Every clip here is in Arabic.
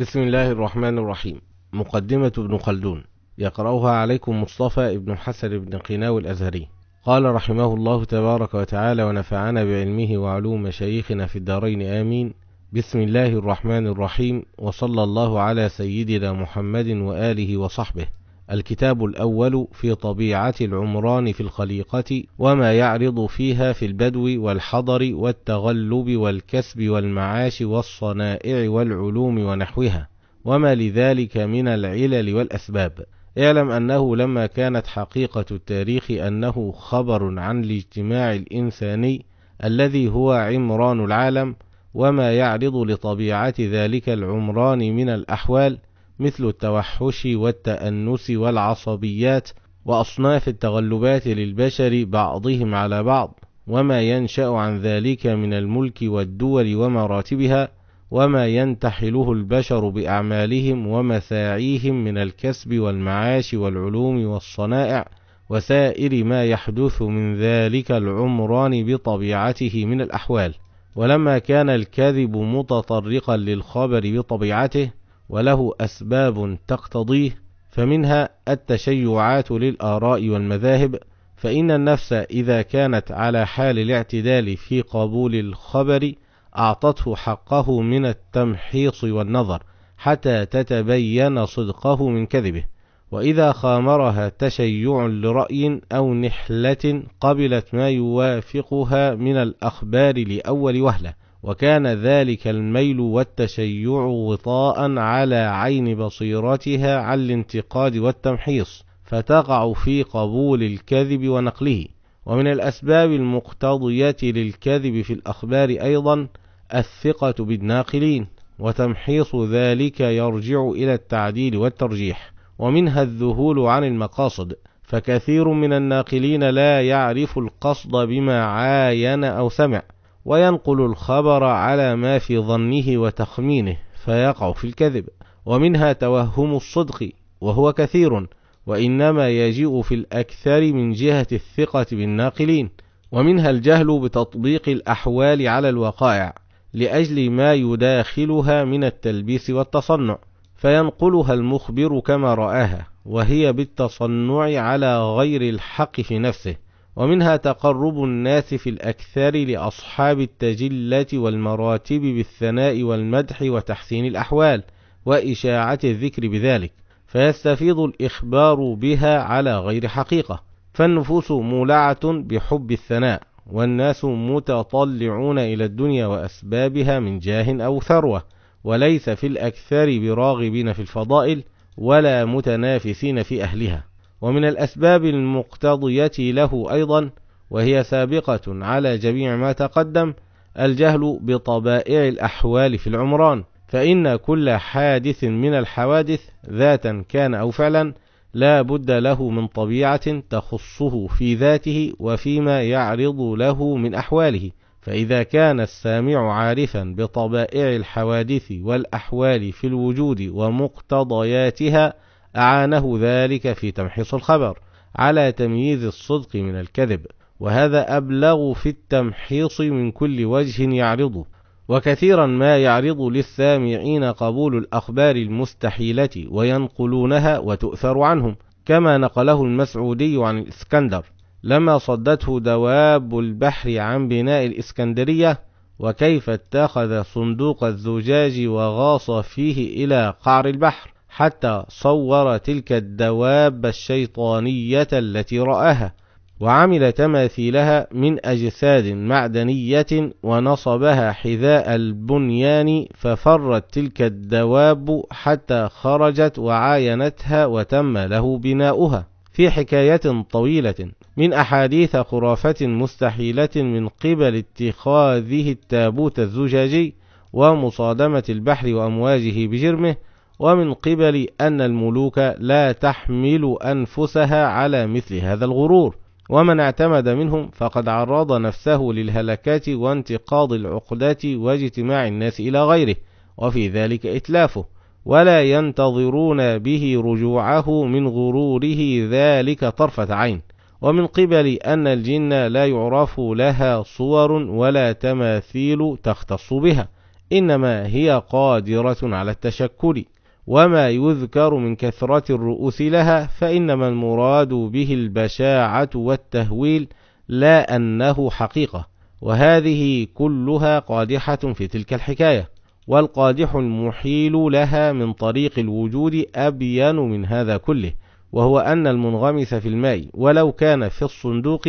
بسم الله الرحمن الرحيم مقدمة ابن خلدون يقرأها عليكم مصطفى ابن حسن بن قناو الأزهري قال رحمه الله تبارك وتعالى ونفعنا بعلمه وعلوم مشايخنا في الدارين آمين بسم الله الرحمن الرحيم وصلى الله على سيدنا محمد وآله وصحبه الكتاب الأول في طبيعة العمران في الخليقة وما يعرض فيها في البدو والحضر والتغلب والكسب والمعاش والصنائع والعلوم ونحوها وما لذلك من العلل والأسباب اعلم أنه لما كانت حقيقة التاريخ أنه خبر عن الاجتماع الإنساني الذي هو عمران العالم وما يعرض لطبيعة ذلك العمران من الأحوال مثل التوحش والتأنس والعصبيات وأصناف التغلبات للبشر بعضهم على بعض وما ينشأ عن ذلك من الملك والدول ومراتبها وما ينتحله البشر بأعمالهم ومساعيهم من الكسب والمعاش والعلوم والصنائع وسائر ما يحدث من ذلك العمران بطبيعته من الأحوال ولما كان الكذب متطرقا للخبر بطبيعته وله أسباب تقتضيه فمنها التشيعات للآراء والمذاهب فإن النفس إذا كانت على حال الاعتدال في قبول الخبر أعطته حقه من التمحيص والنظر حتى تتبين صدقه من كذبه وإذا خامرها تشيع لرأي أو نحلة قبلت ما يوافقها من الأخبار لأول وهلة وكان ذلك الميل والتشيع وطاء على عين بصيرتها على الانتقاد والتمحيص فتقع في قبول الكذب ونقله ومن الأسباب المقتضية للكذب في الأخبار أيضا الثقة بالناقلين وتمحيص ذلك يرجع إلى التعديل والترجيح ومنها الذهول عن المقاصد فكثير من الناقلين لا يعرف القصد بما عاين أو سمع وينقل الخبر على ما في ظنه وتخمينه فيقع في الكذب ومنها توهم الصدق وهو كثير وإنما يجيء في الأكثر من جهة الثقة بالناقلين ومنها الجهل بتطبيق الأحوال على الوقائع لأجل ما يداخلها من التلبيس والتصنع فينقلها المخبر كما رآها وهي بالتصنع على غير الحق في نفسه ومنها تقرب الناس في الأكثر لأصحاب التجلة والمراتب بالثناء والمدح وتحسين الأحوال وإشاعة الذكر بذلك فيستفيض الإخبار بها على غير حقيقة فالنفوس مولعة بحب الثناء والناس متطلعون إلى الدنيا وأسبابها من جاه أو ثروة وليس في الأكثر براغبين في الفضائل ولا متنافسين في أهلها ومن الأسباب المقتضية له أيضا وهي سابقة على جميع ما تقدم الجهل بطبائع الأحوال في العمران فإن كل حادث من الحوادث ذاتا كان أو فعلا لا بد له من طبيعة تخصه في ذاته وفيما يعرض له من أحواله فإذا كان السامع عارفا بطبائع الحوادث والأحوال في الوجود ومقتضياتها أعانه ذلك في تمحيص الخبر على تمييز الصدق من الكذب وهذا أبلغ في التمحيص من كل وجه يعرضه وكثيرا ما يعرض للسامعين قبول الأخبار المستحيلة وينقلونها وتؤثر عنهم كما نقله المسعودي عن الإسكندر لما صدته دواب البحر عن بناء الإسكندرية وكيف اتخذ صندوق الزجاج وغاص فيه إلى قعر البحر حتى صور تلك الدواب الشيطانية التي رآها وعمل تماثيلها من أجساد معدنية ونصبها حذاء البنيان ففرت تلك الدواب حتى خرجت وعاينتها وتم له بناؤها في حكاية طويلة من أحاديث خرافة مستحيلة من قبل اتخاذه التابوت الزجاجي ومصادمة البحر وأمواجه بجرمه ومن قبل أن الملوك لا تحمل أنفسها على مثل هذا الغرور ومن اعتمد منهم فقد عرض نفسه للهلكات وانتقاض العقدات واجتماع الناس إلى غيره وفي ذلك إتلافه ولا ينتظرون به رجوعه من غروره ذلك طرفة عين ومن قبل أن الجن لا يعرف لها صور ولا تماثيل تختص بها إنما هي قادرة على التشكل وما يذكر من كثرة الرؤوس لها فإنما المراد به البشاعة والتهويل لا أنه حقيقة وهذه كلها قادحة في تلك الحكاية والقادح المحيل لها من طريق الوجود أبين من هذا كله وهو أن المنغمس في الماء ولو كان في الصندوق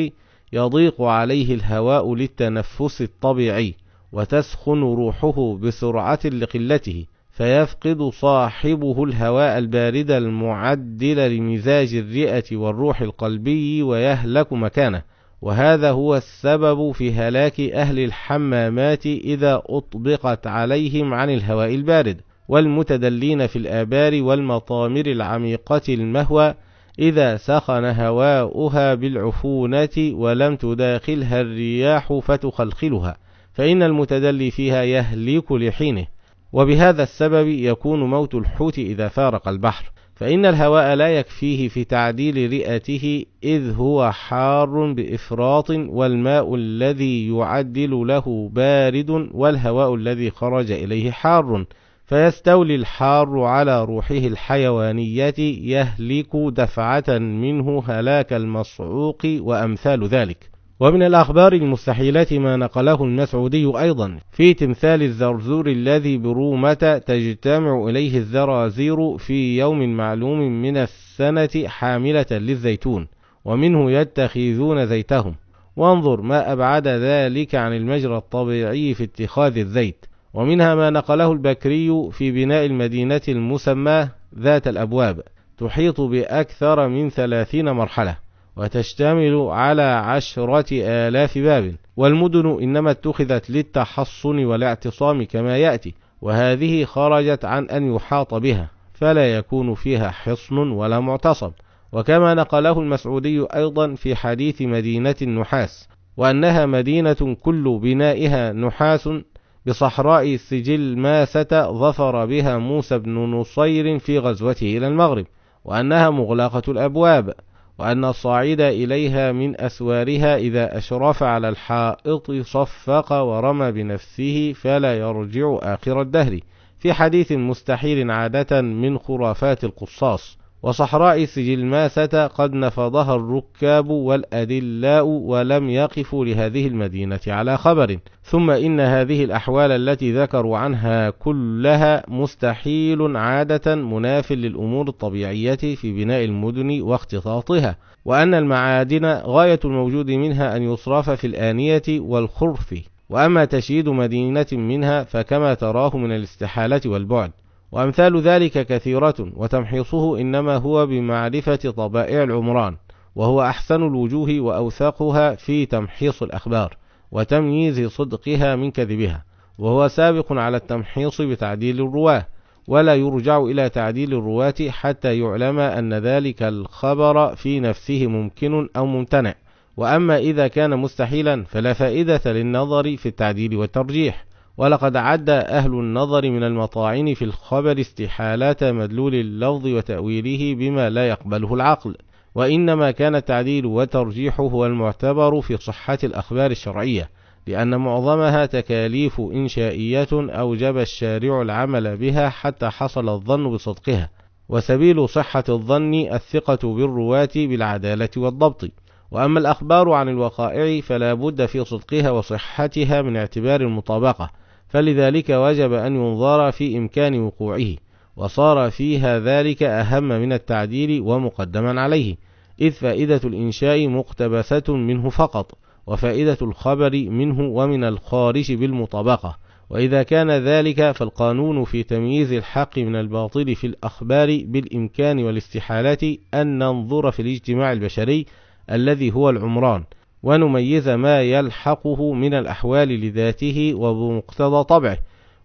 يضيق عليه الهواء للتنفس الطبيعي وتسخن روحه بسرعة لقلته فيفقد صاحبه الهواء البارد المعدل لمزاج الرئة والروح القلبي ويهلك مكانه وهذا هو السبب في هلاك أهل الحمامات إذا أطبقت عليهم عن الهواء البارد والمتدلين في الآبار والمطامر العميقة المهوى إذا سخن هواؤها بالعفونة ولم تداخلها الرياح فتخلخلها فإن المتدلي فيها يهلك لحينه وبهذا السبب يكون موت الحوت إذا فارق البحر فإن الهواء لا يكفيه في تعديل رئته إذ هو حار بإفراط والماء الذي يعدل له بارد والهواء الذي خرج إليه حار فيستولي الحار على روحه الحيوانية يهلك دفعة منه هلاك المصعوق وأمثال ذلك ومن الأخبار المستحيلة ما نقله المسعودي أيضا في تمثال الزرزور الذي برومة تجتمع إليه الزرازير في يوم معلوم من السنة حاملة للزيتون ومنه يتخذون زيتهم وانظر ما أبعد ذلك عن المجرى الطبيعي في اتخاذ الزيت ومنها ما نقله البكري في بناء المدينة المسمى ذات الأبواب تحيط بأكثر من ثلاثين مرحلة وتشتمل على عشرة آلاف باب والمدن إنما اتخذت للتحصن والاعتصام كما يأتي وهذه خرجت عن أن يحاط بها فلا يكون فيها حصن ولا معتصم وكما نقله المسعودي أيضا في حديث مدينة النحاس وأنها مدينة كل بنائها نحاس بصحراء السجل ماسة ظفر بها موسى بن نصير في غزوته إلى المغرب وأنها مغلقة الأبواب وأن الصعيد إليها من أسوارها إذا أشرف على الحائط صفق ورمى بنفسه فلا يرجع آخر الدهر في حديث مستحيل عادة من خرافات القصاص وصحراء سجلماثة قد نفضها الركاب والأدلاء ولم يقفوا لهذه المدينة على خبر ثم إن هذه الأحوال التي ذكروا عنها كلها مستحيل عادة مناف للأمور الطبيعية في بناء المدن واختطاطها وأن المعادن غاية الموجود منها أن يصرف في الآنية والخرف وأما تشييد مدينة منها فكما تراه من الاستحالة والبعد وأمثال ذلك كثيرة وتمحيصه إنما هو بمعرفة طبائع العمران وهو أحسن الوجوه وأوثقها في تمحيص الأخبار وتمييز صدقها من كذبها وهو سابق على التمحيص بتعديل الرواه ولا يرجع إلى تعديل الرواة حتى يعلم أن ذلك الخبر في نفسه ممكن أو ممتنع وأما إذا كان مستحيلا فلا فائدة للنظر في التعديل والترجيح ولقد عد أهل النظر من المطاعن في الخبر استحالات مدلول اللفظ وتأويله بما لا يقبله العقل وإنما كان التعديل وترجيح هو المعتبر في صحة الأخبار الشرعية لأن معظمها تكاليف إنشائية أوجب الشارع العمل بها حتى حصل الظن بصدقها وسبيل صحة الظن الثقة بالرواة بالعدالة والضبط وأما الأخبار عن الوقائع فلا بد في صدقها وصحتها من اعتبار المطابقة فلذلك وجب أن ينظر في إمكان وقوعه وصار فيها ذلك أهم من التعديل ومقدما عليه إذ فائدة الإنشاء مقتبسة منه فقط وفائدة الخبر منه ومن الخارج بالمطابقة وإذا كان ذلك فالقانون في تمييز الحق من الباطل في الأخبار بالإمكان والاستحالة أن ننظر في الاجتماع البشري الذي هو العمران ونميز ما يلحقه من الأحوال لذاته وبمقتضى طبعه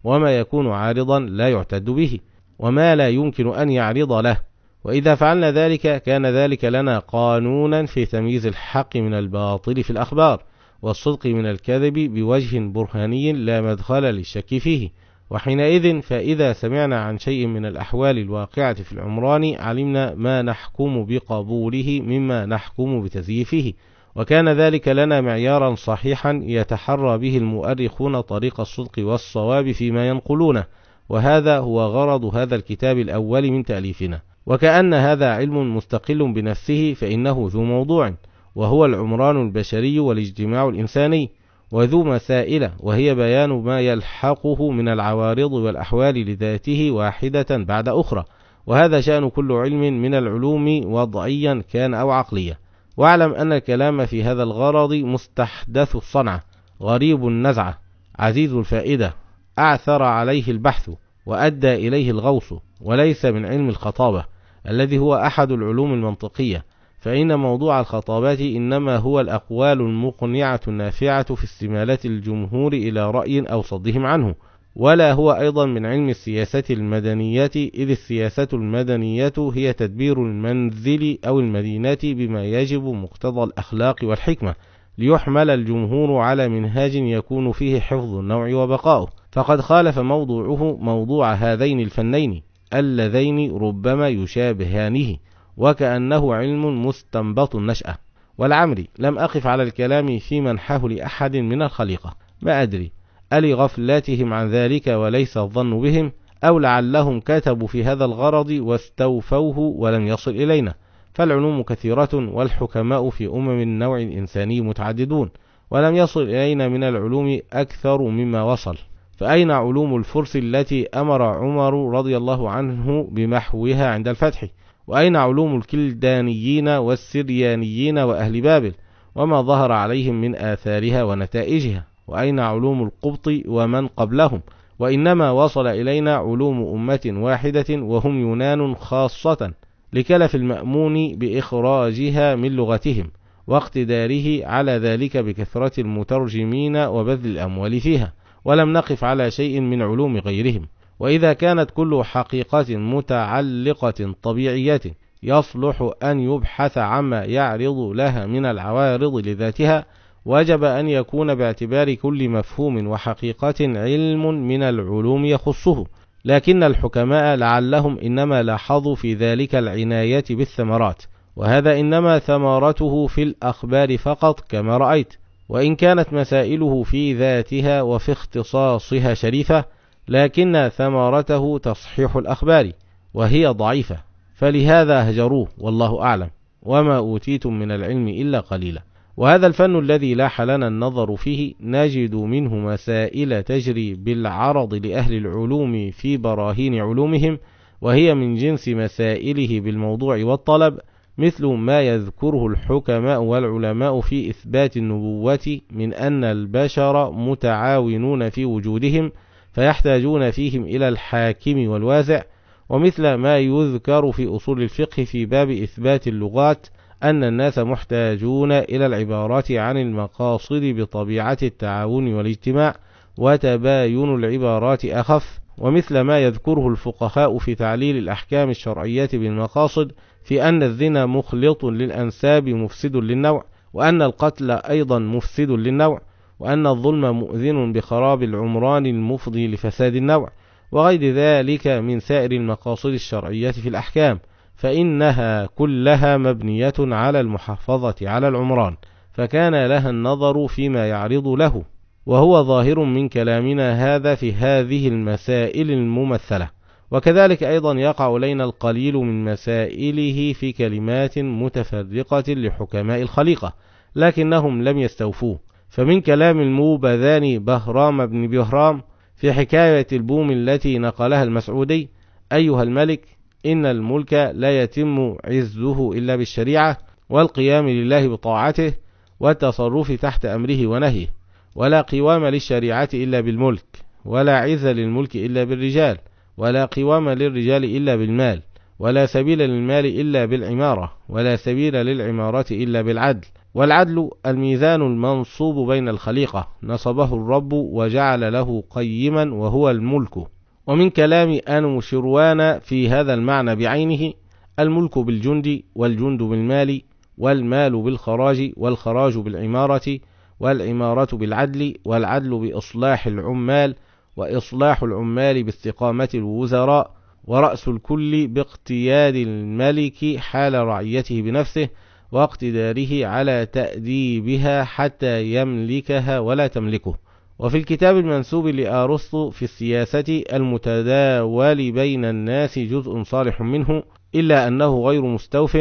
وما يكون عارضا لا يعتد به وما لا يمكن أن يعرض له وإذا فعلنا ذلك كان ذلك لنا قانونا في تمييز الحق من الباطل في الأخبار والصدق من الكذب بوجه برهاني لا مدخل للشك فيه وحينئذ فإذا سمعنا عن شيء من الأحوال الواقعة في العمران علمنا ما نحكم بقبوله مما نحكم بتزييفه وكان ذلك لنا معيارا صحيحا يتحرى به المؤرخون طريق الصدق والصواب فيما ينقلونه وهذا هو غرض هذا الكتاب الأول من تأليفنا وكأن هذا علم مستقل بنفسه فإنه ذو موضوع وهو العمران البشري والاجتماع الإنساني وذو مسائل وهي بيان ما يلحقه من العوارض والأحوال لذاته واحدة بعد أخرى وهذا شأن كل علم من العلوم وضعيا كان أو عقليا واعلم أن الكلام في هذا الغرض مستحدث الصنعة غريب النزعة عزيز الفائدة أعثر عليه البحث وأدى إليه الغوص وليس من علم الخطابة الذي هو أحد العلوم المنطقية فإن موضوع الخطابات إنما هو الأقوال المقنعة النافعة في استمالة الجمهور إلى رأي أو صدهم عنه ولا هو أيضا من علم السياسة المدنية إذ السياسة المدنية هي تدبير المنزل أو المدينة بما يجب مقتضى الأخلاق والحكمة ليحمل الجمهور على منهاج يكون فيه حفظ النوع وبقاؤه فقد خالف موضوعه موضوع هذين الفنين اللذين ربما يشابهانه وكأنه علم مستنبط النشأة والعمري لم أقف على الكلام في منحه لأحد من الخليقة ما أدري ألغفلاتهم عن ذلك وليس الظن بهم أو لعلهم كتبوا في هذا الغرض واستوفوه ولم يصل إلينا فالعلوم كثيرة والحكماء في أمم النوع الإنساني متعددون ولم يصل إلينا من العلوم أكثر مما وصل فأين علوم الفرس التي أمر عمر رضي الله عنه بمحوها عند الفتح وأين علوم الكلدانيين والسريانيين وأهل بابل وما ظهر عليهم من آثارها ونتائجها وأين علوم القبط ومن قبلهم وإنما وصل إلينا علوم أمة واحدة وهم يونان خاصة لكلف المأمون بإخراجها من لغتهم واقتداره على ذلك بكثرة المترجمين وبذل الأموال فيها ولم نقف على شيء من علوم غيرهم وإذا كانت كل حقيقة متعلقة طبيعية يصلح أن يبحث عما يعرض لها من العوارض لذاتها وجب أن يكون باعتبار كل مفهوم وحقيقة علم من العلوم يخصه لكن الحكماء لعلهم إنما لاحظوا في ذلك العناية بالثمرات وهذا إنما ثمرته في الأخبار فقط كما رأيت وإن كانت مسائله في ذاتها وفي اختصاصها شريفة لكن ثمرته تصحيح الأخبار وهي ضعيفة فلهذا أهجروه والله أعلم وما أوتيتم من العلم إلا قليلاً وهذا الفن الذي لاح لنا النظر فيه نجد منه مسائل تجري بالعرض لأهل العلوم في براهين علومهم وهي من جنس مسائله بالموضوع والطلب مثل ما يذكره الحكماء والعلماء في إثبات النبوة من أن البشر متعاونون في وجودهم فيحتاجون فيهم إلى الحاكم والوازع ومثل ما يذكر في أصول الفقه في باب إثبات اللغات أن الناس محتاجون إلى العبارات عن المقاصد بطبيعة التعاون والاجتماع وتباين العبارات أخف ومثل ما يذكره الفقهاء في تعليل الأحكام الشرعية بالمقاصد في أن الزنا مخلط للأنساب مفسد للنوع وأن القتل أيضا مفسد للنوع وأن الظلم مؤذن بخراب العمران المفضي لفساد النوع وغير ذلك من سائر المقاصد الشرعية في الأحكام فإنها كلها مبنية على المحافظة على العمران فكان لها النظر فيما يعرض له وهو ظاهر من كلامنا هذا في هذه المسائل الممثلة وكذلك أيضا يقع لنا القليل من مسائله في كلمات متفرقة لحكماء الخليقة لكنهم لم يستوفوه فمن كلام الموبذان بهرام بن بهرام في حكاية البوم التي نقلها المسعودي أيها الملك إن الملك لا يتم عزه إلا بالشريعة والقيام لله بطاعته والتصرف تحت أمره ونهيه ولا قوام للشريعة إلا بالملك ولا عز للملك إلا بالرجال ولا قوام للرجال إلا بالمال ولا سبيل للمال إلا بالعمارة ولا سبيل للعمارة إلا بالعدل والعدل الميزان المنصوب بين الخليقة نصبه الرب وجعل له قيما وهو الملك ومن كلام أنو شروان في هذا المعنى بعينه الملك بالجند والجند بالمال والمال بالخراج والخراج بالعمارة والعمارة بالعدل والعدل بإصلاح العمال وإصلاح العمال باستقامة الوزراء ورأس الكل باقتياد الملك حال رعيته بنفسه واقتداره على تأديبها حتى يملكها ولا تملكه وفي الكتاب المنسوب لأرسطو في السياسة المتداول بين الناس جزء صالح منه إلا أنه غير مستوف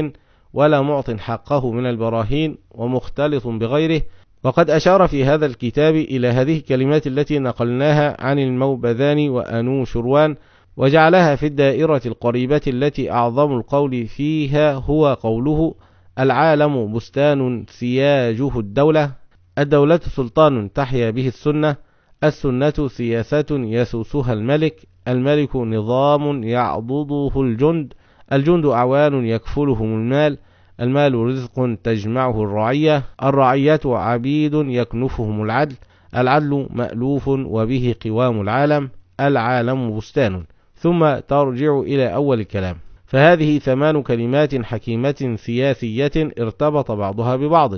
ولا معط حقه من البراهين ومختلط بغيره وقد أشار في هذا الكتاب إلى هذه الكلمات التي نقلناها عن الموبذان وأنو شروان وجعلها في الدائرة القريبة التي أعظم القول فيها هو قوله العالم بستان سياجه الدولة الدولة سلطان تحيا به السنة السنة سياسة يسوسها الملك الملك نظام يعضده الجند الجند أعوان يكفلهم المال المال رزق تجمعه الرعية الرعية عبيد يكنفهم العدل العدل مألوف وبه قوام العالم العالم بستان ثم ترجع إلى أول الكلام فهذه ثمان كلمات حكيمة سياسية ارتبط بعضها ببعض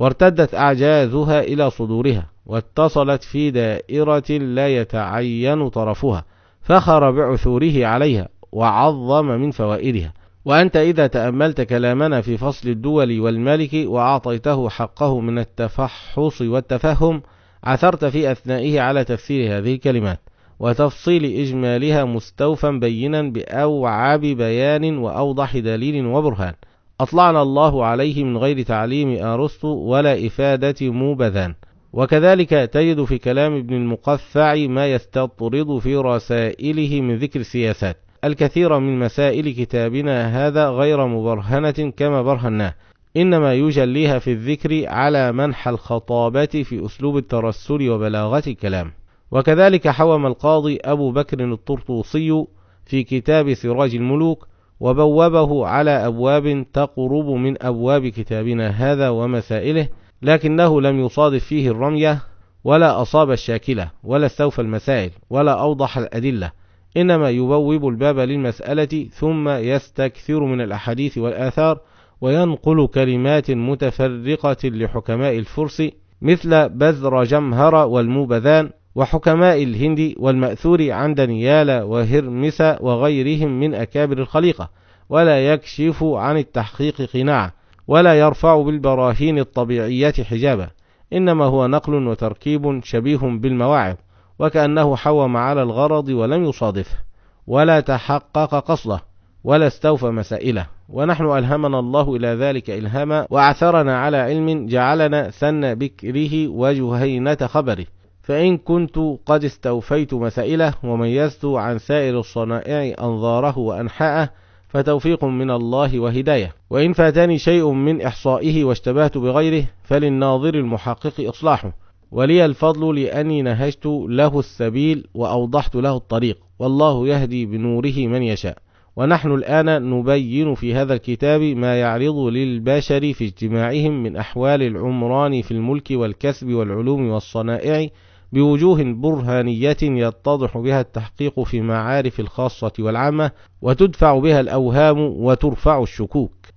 وارتدت أعجازها إلى صدورها واتصلت في دائرة لا يتعين طرفها فخر بعثوره عليها وعظم من فوائدها وأنت إذا تأملت كلامنا في فصل الدول والملك وأعطيته حقه من التفحص والتفهم عثرت في أثنائه على تفسير هذه الكلمات وتفصيل إجمالها مستوفا بينا بأوعب بيان وأوضح دليل وبرهان أطلعنا الله عليه من غير تعليم أرسطو ولا إفادة موبذان وكذلك تجد في كلام ابن المقفع ما يستطرد في رسائله من ذكر السياسات الكثير من مسائل كتابنا هذا غير مبرهنة كما برهناه إنما يجليها في الذكر على منح الخطابة في أسلوب الترسل وبلاغة الكلام وكذلك حوم القاضي أبو بكر الطرطوسي في كتاب سراج الملوك وبوبه على أبواب تقرب من أبواب كتابنا هذا ومسائله لكنه لم يصادف فيه الرمية ولا أصاب الشاكلة ولا استوفى المسائل ولا أوضح الأدلة إنما يبوب الباب للمسألة ثم يستكثر من الأحاديث والآثار وينقل كلمات متفرقة لحكماء الفرس مثل بذر جمهر والموبذان وحكماء الهند والمأثور عند نيالا وهرمس وغيرهم من أكابر الخليقة ولا يكشف عن التحقيق قناعة ولا يرفع بالبراهين الطبيعية حجابا إنما هو نقل وتركيب شبيه بالمواعظ وكأنه حوم على الغرض ولم يصادفه ولا تحقق قصده ولا استوفى مسائله ونحن ألهمنا الله إلى ذلك إلهاما وعثرنا على علم جعلنا سن بكره وجهينة خبره فإن كنت قد استوفيت مسائله وميزت عن سائر الصنائع أنظاره وأنحاءه فتوفيق من الله وهداية وإن فاتني شيء من إحصائه واشتبهت بغيره فللناظر المحقق إصلاحه ولي الفضل لأني نهجت له السبيل وأوضحت له الطريق والله يهدي بنوره من يشاء ونحن الآن نبين في هذا الكتاب ما يعرض للبشر في اجتماعهم من أحوال العمران في الملك والكسب والعلوم والصنائع بوجوه برهانية يتضح بها التحقيق في معارف الخاصة والعامة وتدفع بها الأوهام وترفع الشكوك